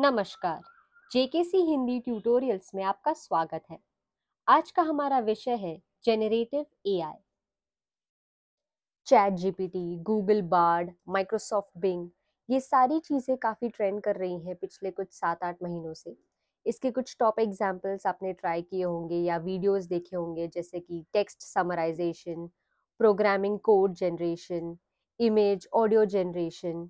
नमस्कार JKC Hindi tutorials में आपका स्वागत है आज का हमारा विषय है generative AI ChatGPT Google Bard Microsoft Bing ये सारी चीज़ें काफ़ी ट्रेंड कर रही हैं पिछले कुछ सात आठ महीनों से इसके कुछ टॉप एग्जाम्पल्स आपने ट्राई किए होंगे या वीडियोस देखे होंगे जैसे कि text summarization programming code generation image audio generation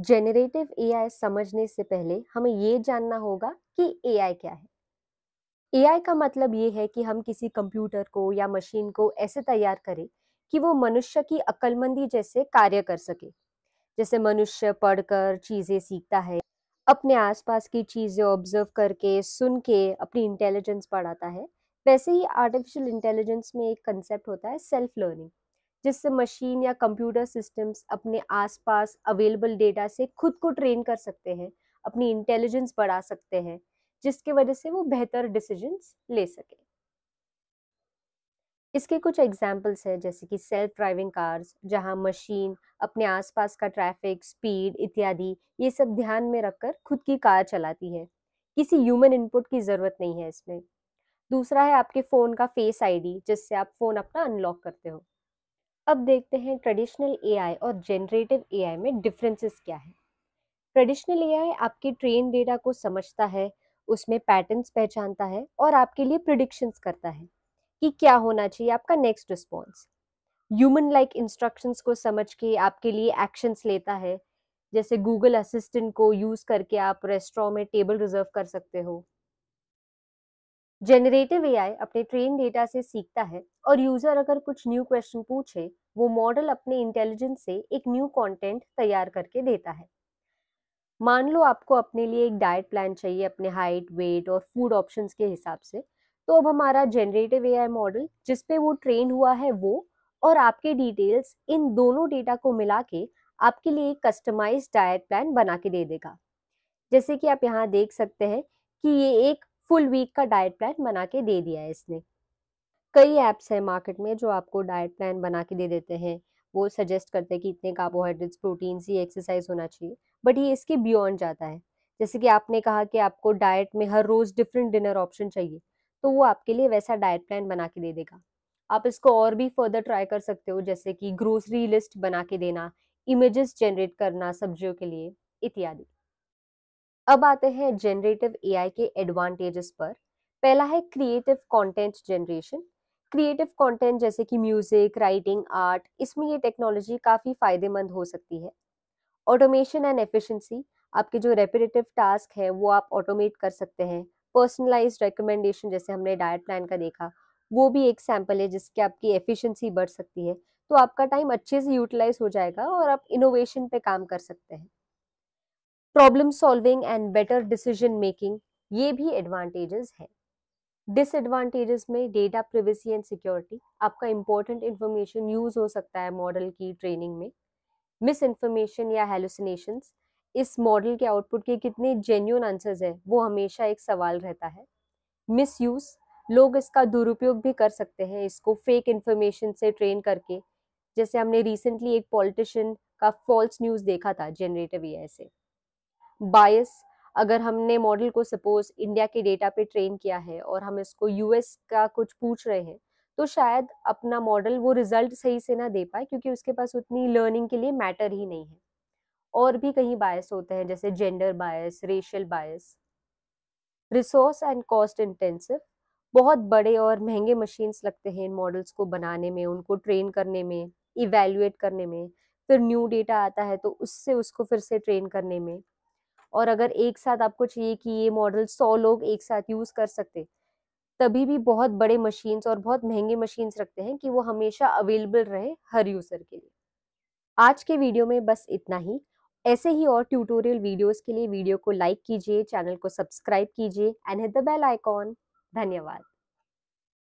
generative AI समझने से पहले हमें ये जानना होगा कि एआई क्या है एआई का मतलब ये है कि हम किसी कंप्यूटर को या मशीन को ऐसे तैयार करें कि वो मनुष्य की अक्लमंदी जैसे कार्य कर सके जैसे मनुष्य पढ़कर चीज़ें सीखता है अपने आसपास की चीज़ें ऑब्जर्व करके सुन के अपनी इंटेलिजेंस बढ़ाता है वैसे ही आर्टिफिशियल इंटेलिजेंस में एक कंसेप्ट होता है सेल्फ लर्निंग जिससे मशीन या कंप्यूटर सिस्टम्स अपने आसपास अवेलेबल डेटा से खुद को ट्रेन कर सकते हैं अपनी इंटेलिजेंस बढ़ा सकते हैं जिसके वजह से वो बेहतर डिसीजंस ले सके इसके कुछ एग्जाम्पल्स हैं जैसे कि सेल्फ ड्राइविंग कार्स जहां मशीन अपने आसपास का ट्रैफिक स्पीड इत्यादि ये सब ध्यान में रखकर खुद की कार चलाती है किसी ह्यूमन इनपुट की ज़रूरत नहीं है इसमें दूसरा है आपके फ़ोन का फेस आईडी जिससे आप फ़ोन अपना अनलॉक करते हो अब देखते हैं ट्रेडिशनल एआई और जेनरेटिव एआई में डिफरेंसेस क्या है ट्रेडिशनल एआई आपके ट्रेन डेटा को समझता है उसमें पैटर्न्स पहचानता है और आपके लिए प्रडिक्शंस करता है कि क्या होना चाहिए आपका next response human like instructions को समझ के आपके लिए एक्शंस लेता है जैसे गूगल असिस्टेंट को यूज़ करके आप रेस्टोरेंट में टेबल रिजर्व कर सकते हो जेनरेटिव एआई अपने ट्रेन डेटा से सीखता है और यूजर अगर कुछ न्यू क्वेश्चन पूछे वो मॉडल अपने इंटेलिजेंस से एक न्यू कंटेंट तैयार करके देता है मान लो आपको अपने लिए एक डाइट प्लान चाहिए अपने हाइट वेट और फूड ऑप्शंस के हिसाब से तो अब हमारा जेनरेटिव एआई मॉडल जिस पे वो ट्रेन हुआ है वो और आपके डिटेल्स इन दोनों डेटा को मिला के आपके लिए एक कस्टमाइज डाइट प्लान बना के दे देगा जैसे कि आप यहाँ देख सकते हैं कि ये एक फुल वीक का डाइट प्लान बना के दे दिया है इसने कई ऐप्स हैं मार्केट में जो आपको डाइट प्लान बना के दे देते हैं वो सजेस्ट करते हैं कि इतने कार्बोहाइड्रेट्स प्रोटीन्स ये एक्सरसाइज होना चाहिए बट ये इसके बियॉन्ड जाता है जैसे कि आपने कहा कि आपको डाइट में हर रोज़ डिफरेंट डिनर ऑप्शन चाहिए तो वो आपके लिए वैसा डाइट प्लान बना के दे देगा आप इसको और भी फर्दर ट्राई कर सकते हो जैसे कि ग्रोसरी लिस्ट बना के देना इमेजेस जनरेट करना सब्जियों के लिए इत्यादि अब आते हैं जेनरेटिव एआई के एडवांटेजेस पर पहला है creative content generation creative content जैसे कि म्यूजिक राइटिंग आर्ट इसमें ये टेक्नोलॉजी काफ़ी फायदेमंद हो सकती है ऑटोमेशन एंड एफिशिएंसी आपके जो रेपिटेटिव टास्क है वो आप ऑटोमेट कर सकते हैं पर्सनलाइज रिकमेंडेशन जैसे हमने डाइट प्लान का देखा वो भी एक सैम्पल है जिसके आपकी एफिशिएंसी बढ़ सकती है तो आपका टाइम अच्छे से यूटिलाइज हो जाएगा और आप इनोवेशन पे काम कर सकते हैं problem solving and better decision making ये भी एडवांटेजेस हैं डिसएडवांटेजेस में डेटा प्रिवेसी एंड सिक्योरिटी आपका इंपॉर्टेंट इन्फॉर्मेशन यूज हो सकता है मॉडल की ट्रेनिंग में मिस इन्फॉर्मेशन या हेलोसिनेशन इस मॉडल के आउटपुट के कितने जेन्यून आंसर्स हैं वो हमेशा एक सवाल रहता है मिस यूज़ लोग इसका दुरुपयोग भी कर सकते हैं इसको फेक इन्फॉर्मेशन से ट्रेन करके जैसे हमने रिसेंटली एक पॉलिटिशियन का फॉल्स न्यूज़ देखा था जनरेटिव ए से बायस अगर हमने मॉडल को सपोज इंडिया के डेटा पे ट्रेन किया है और हम इसको यूएस का कुछ पूछ रहे हैं तो शायद अपना मॉडल वो रिजल्ट सही से ना दे पाए क्योंकि उसके पास उतनी लर्निंग के लिए मैटर ही नहीं है और भी कहीं बायस होते हैं जैसे gender bias racial bias resource and cost intensive बहुत बड़े और महंगे मशीन्स लगते हैं इन मॉडल्स को बनाने में उनको ट्रेन करने में इवेल्युएट करने में फिर न्यू डेटा आता है तो उससे उसको फिर से ट्रेन करने में और अगर एक साथ आपको चाहिए कि ये मॉडल सौ लोग एक साथ यूज़ कर सकते तभी भी बहुत बड़े मशीन्स और बहुत महंगे मशीन्स रखते हैं कि वो हमेशा अवेलेबल रहे हर यूज़र के लिए आज के वीडियो में बस इतना ही ऐसे ही और ट्यूटोरियल वीडियोस के लिए वीडियो को लाइक कीजिए चैनल को सब्सक्राइब कीजिए and hit the bell icon धन्यवाद